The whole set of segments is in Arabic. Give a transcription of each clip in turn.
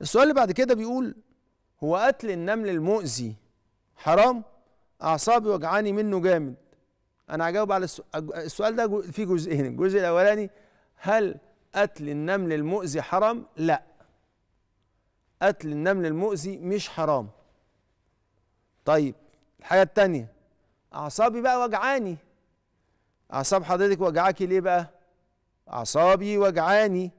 السؤال اللي بعد كده بيقول هو قتل النمل المؤذي حرام اعصابي وجعاني منه جامد انا هجاوب على السؤال ده فيه جزئين الجزء الاولاني هل قتل النمل المؤذي حرام لا قتل النمل المؤذي مش حرام طيب الحاجه التانية اعصابي بقى وجعاني اعصاب حضرتك وجعاكي ليه بقى اعصابي وجعاني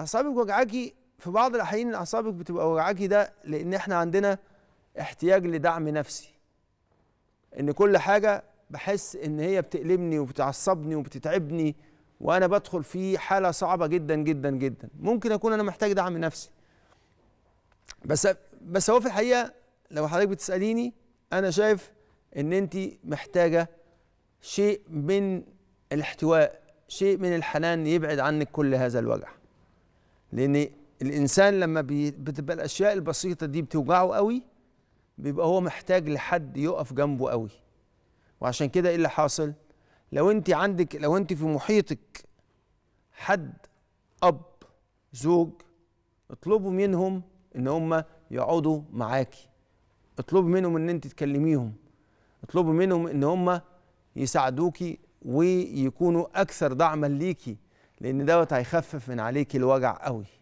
اعصابك وجعاكي في بعض الاحيان اعصابك بتبقى وجعاكي ده لان احنا عندنا احتياج لدعم نفسي ان كل حاجه بحس ان هي بتقلبني وبتعصبني وبتتعبني وانا بدخل في حاله صعبه جدا جدا جدا ممكن اكون انا محتاج دعم نفسي بس بس هو في الحقيقه لو حضرتك بتساليني انا شايف ان انت محتاجه شيء من الاحتواء شيء من الحنان يبعد عنك كل هذا الوجع لان الانسان لما بتبقى الاشياء البسيطه دي بتوجعه قوي بيبقى هو محتاج لحد يقف جنبه قوي وعشان كده ايه اللي حاصل لو انت عندك لو انت في محيطك حد اب زوج اطلبوا منهم ان هم يقعدوا معاكي اطلبوا منهم ان انت تكلميهم اطلبوا منهم ان هم يساعدوكي ويكونوا اكثر دعما ليكي لان دوت هيخفف من عليكي الوجع قوي